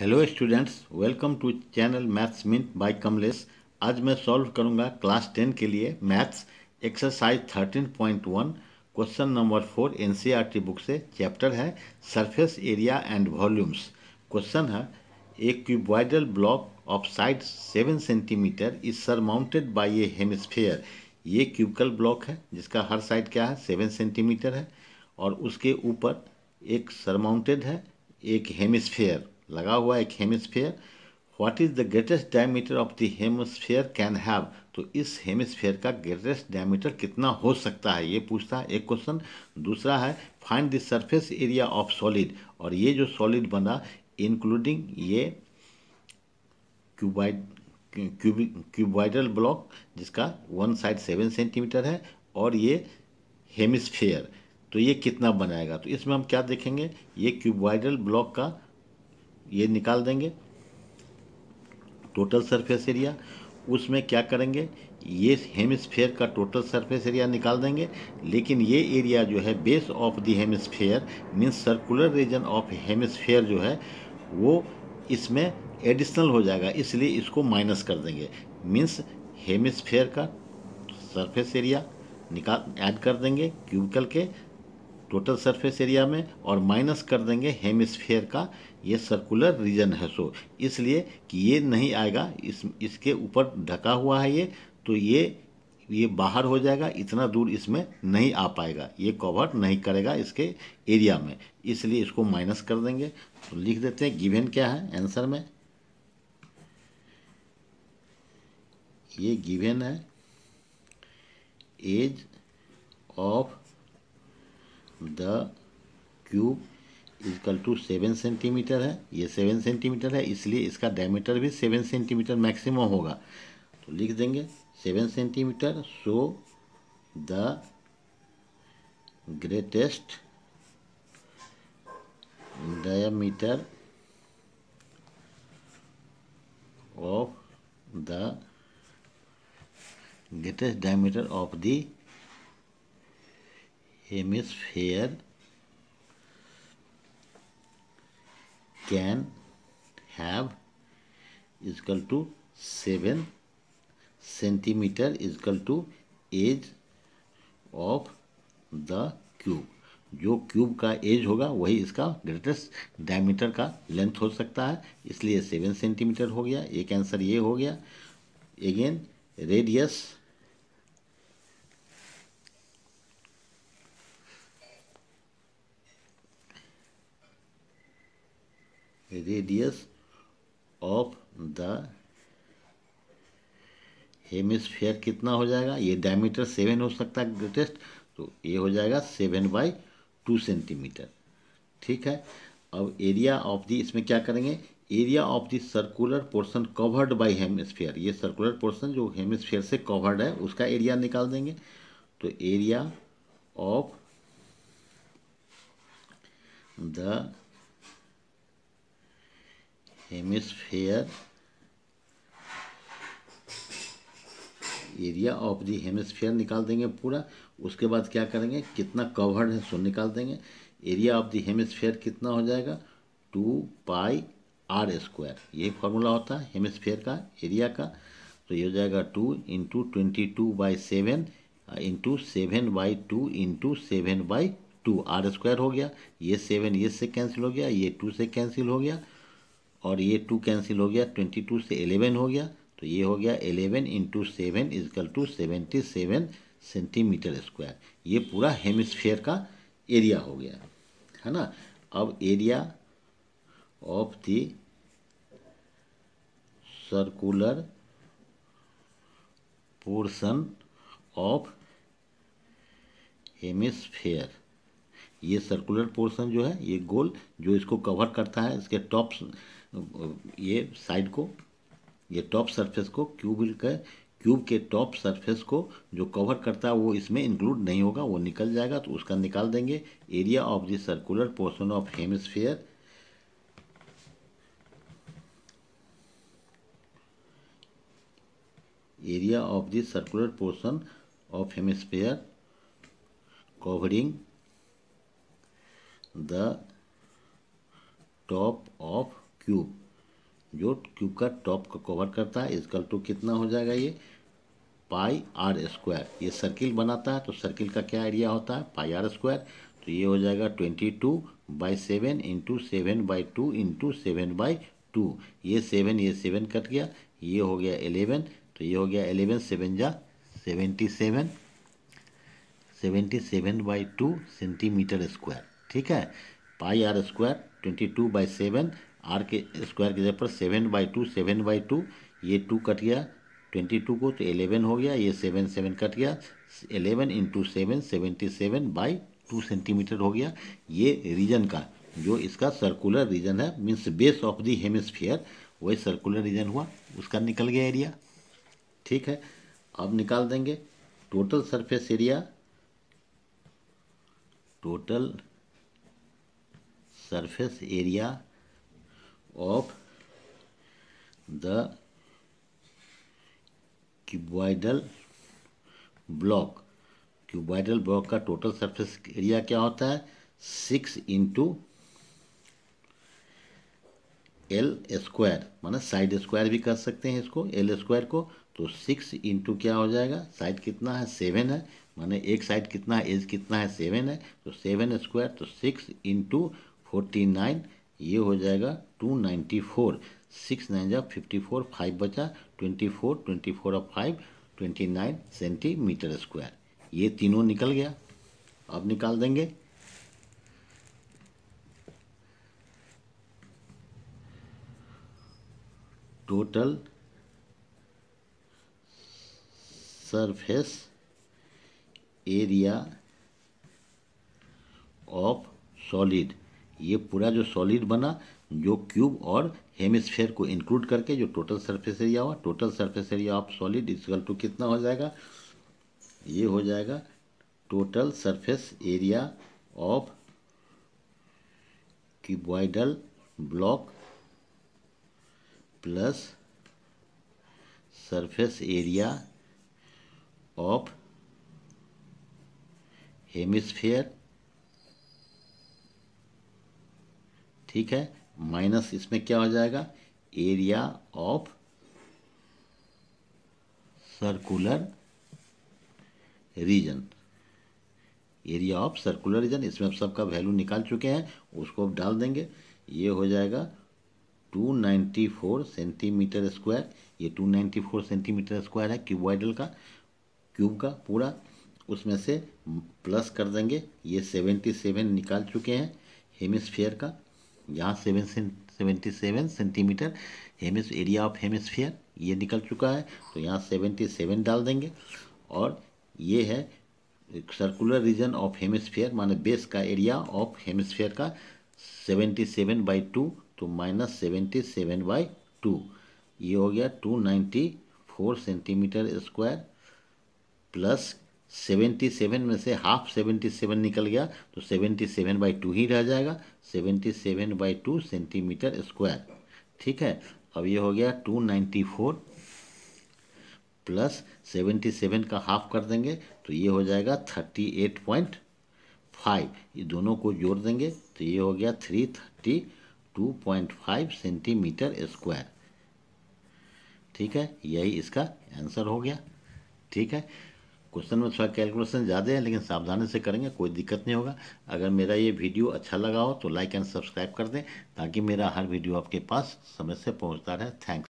hello students welcome to channel maths mint by Kamlesh आज मैं solve करूंगा क्लास टेन के लिए maths exercise thirteen point one question number four NCERT book से chapter है surface area and volumes question है एक cuboidal block of side seven centimetre is surmounted by a hemisphere ये क्यूबिकल ब्लॉक है जिसका हर side क्या है सेवन सेंटीमीटर है और उसके ऊपर एक सरमाउंटेड है एक हेमस्फेयर लगा हुआ एक hemisphere what is the greatest diameter of the hemisphere can have तो इस हेमिसफेयर का ग्रेटेस्ट डायमीटर कितना हो सकता है ये पूछता है एक क्वेश्चन दूसरा है find the surface area of solid और ये जो सॉलिड बना इंक्लूडिंग ये क्यूबाइड क्यूबिक क्यूबाइडल ब्लॉक जिसका वन साइड सेवन सेंटीमीटर है और ये हेमिस्फेयर तो ये कितना बनाएगा तो इसमें हम क्या देखेंगे ये क्यूबाइडल ब्लॉक का ये निकाल देंगे टोटल सरफेस एरिया उसमें क्या करेंगे ये हेमिस्फेयर का टोटल सरफेस एरिया निकाल देंगे लेकिन ये एरिया जो है base of the hemisphere means circular region of hemisphere जो है वो इसमें एडिशनल हो जाएगा इसलिए इसको माइनस कर देंगे मीन्स हेमिस्फेयर का सरफेस एरिया निकाल ऐड कर देंगे क्यूबिकल के टोटल सरफेस एरिया में और माइनस कर देंगे हेमिस्फेयर का ये सर्कुलर रीजन है सो इसलिए कि ये नहीं आएगा इस इसके ऊपर ढका हुआ है ये तो ये ये बाहर हो जाएगा इतना दूर इसमें नहीं आ पाएगा ये कवर नहीं करेगा इसके एरिया में इसलिए इसको माइनस कर देंगे तो लिख देते हैं गिवेन क्या है आंसर में ये गिवेन है edge of the cube is equal to seven centimetre है ये सेवन सेंटीमीटर है इसलिए इसका डायमीटर भी सेवन सेंटीमीटर मैक्सिमम होगा तो लिख देंगे seven centimetre so the greatest diameter of the greatest diameter of the hemisphere can have is equal to 7 cm is equal to edge of the cube जो cube का edge होगा वही इसका greatest diameter का लेंथ हो सकता है इसलिए सेवन सेंटीमीटर हो गया एक आंसर ये हो गया again radius radius of the hemisphere कितना हो जाएगा ये डायमीटर सेवन हो सकता है ग्रेटेस्ट तो ये हो जाएगा सेवन बाई टू सेंटीमीटर ठीक है अब एरिया ऑफ दी इसमें क्या करेंगे area of the circular portion covered by hemisphere ये सर्कुलर पोर्शन जो हेमिसफेयर से कवर्ड है उसका एरिया निकाल देंगे तो area of the hemisphere area of the hemisphere निकाल देंगे पूरा उसके बाद क्या करेंगे कितना कवर्ड है सो निकाल देंगे एरिया ऑफ दी हेमिस्फीयर कितना हो जाएगा टू पाई आर स्क्वायर यही फॉर्मूला होता है हेमिस्फीयर का एरिया का तो ये हो जाएगा two into twenty two by seven into seven by two into seven by two r square हो गया ये सेवन ये से कैंसिल हो गया ये टू से कैंसिल हो गया और ये टू कैंसिल हो गया ट्वेंटी टू से एलेवन हो गया तो ये हो गया eleven into seven equal to seventy seven centimetre square ये पूरा हेमिस्फेयर का एरिया हो गया है ना अब area of the circular portion of hemisphere ये सर्कुलर पोर्शन जो है ये गोल जो इसको कवर करता है इसके टॉप ये साइड को ये टॉप सरफेस को क्यूब का क्यूब के टॉप सरफेस को जो कवर करता है वो इसमें इंक्लूड नहीं होगा वो निकल जाएगा तो उसका निकाल देंगे area of the circular portion of hemisphere area of the circular portion of hemisphere covering the top of cube जो क्यूब का टॉप को कवर करता है इसकल टू कितना हो जाएगा ये पाई आर स्क्वायर ये सर्किल बनाता है तो सर्किल का क्या एरिया होता है पाई आर स्क्वायर तो ये हो जाएगा twenty two by seven into seven by two into seven by two ये सेवन ये सेवन कट गया ये हो गया एलेवन तो ये हो गया एलेवन सेवन जा seventy seven seventy seven by two centimetre square ठीक है pi r square twenty two by seven r के स्क्वायर के जगह पर seven by two seven by two ये टू कट गया ट्वेंटी टू को तो एलेवन हो गया ये सेवन सेवन कट गया eleven into seven seventy seven by two centimetre हो गया ये रीजन का जो इसका सर्कुलर रीजन है means base of the hemisphere वही सर्कुलर रीजन हुआ उसका निकल गया एरिया ठीक है अब निकाल देंगे total surface area total surface area of the cuboidal block Cuboidal block का टोटल surface एरिया क्या होता है सिक्स इंटू एल स्क्वायर माना साइड स्क्वायर भी कर सकते हैं इसको एल स्क्वायर को तो सिक्स इंटू क्या हो जाएगा साइड कितना है सेवन है माने एक साइड कितना है एज कितना है सेवन है तो सेवन स्क्वायर तो सिक्स इंटू फोर्टी नाइन ये हो जाएगा two ninety four six nine जा फिफ्टी फोर फाइव बचा ट्वेंटी फोर ट्वेंटी फोर और five twenty nine centimetre square ये तीनों निकल गया अब निकाल देंगे total surface area of solid ये पूरा जो सॉलिड बना जो क्यूब और हेमिस्फेयर को इंक्लूड करके जो टोटल सरफेस एरिया हुआ total surface area of solid equal to कितना हो जाएगा ये हो जाएगा total surface area of cuboidal block plus surface area of hemisphere ठीक है माइनस इसमें क्या हो जाएगा area of circular region area of circular region इसमें आप सबका वैल्यू निकाल चुके हैं उसको आप डाल देंगे ये हो जाएगा 294 सेंटीमीटर स्क्वायर ये 294 सेंटीमीटर स्क्वायर है क्यूबॉइडल का क्यूब का पूरा उसमें से प्लस कर देंगे ये 77 निकाल चुके हैं हेमिसफेयर का यहाँ सेवन सेवेंटी सेवन सेंटीमीटर हेमिस एरिया ऑफ हेमिसफियर ये निकल चुका है तो यहाँ सेवेंटी सेवन डाल देंगे और ये है सर्कुलर रीजन ऑफ हेमिसफियर माने बेस का एरिया ऑफ हेमिसफियर का सेवेंटी सेवन बाई टू तो minus seventy seven by two ये हो गया two ninety four centimetre square plus seventy seven में से हाफ सेवेंटी सेवन निकल गया तो सेवेंटी सेवन बाई टू ही रह जाएगा seventy seven by two centimetre square ठीक है अब ये हो गया two ninety four plus seventy seven का हाफ कर देंगे तो ये हो जाएगा थर्टी एट पॉइंट फाइव ये दोनों को जोड़ देंगे तो ये हो गया three thirty two point five centimetre square ठीक है यही इसका आंसर हो गया ठीक है क्वेश्चन में थोड़ा कैलकुलेशन ज़्यादा है लेकिन सावधानी से करेंगे कोई दिक्कत नहीं होगा अगर मेरा ये वीडियो अच्छा लगा हो तो लाइक एंड सब्सक्राइब कर दें ताकि मेरा हर वीडियो आपके पास समय से पहुँचता रहे थैंक्स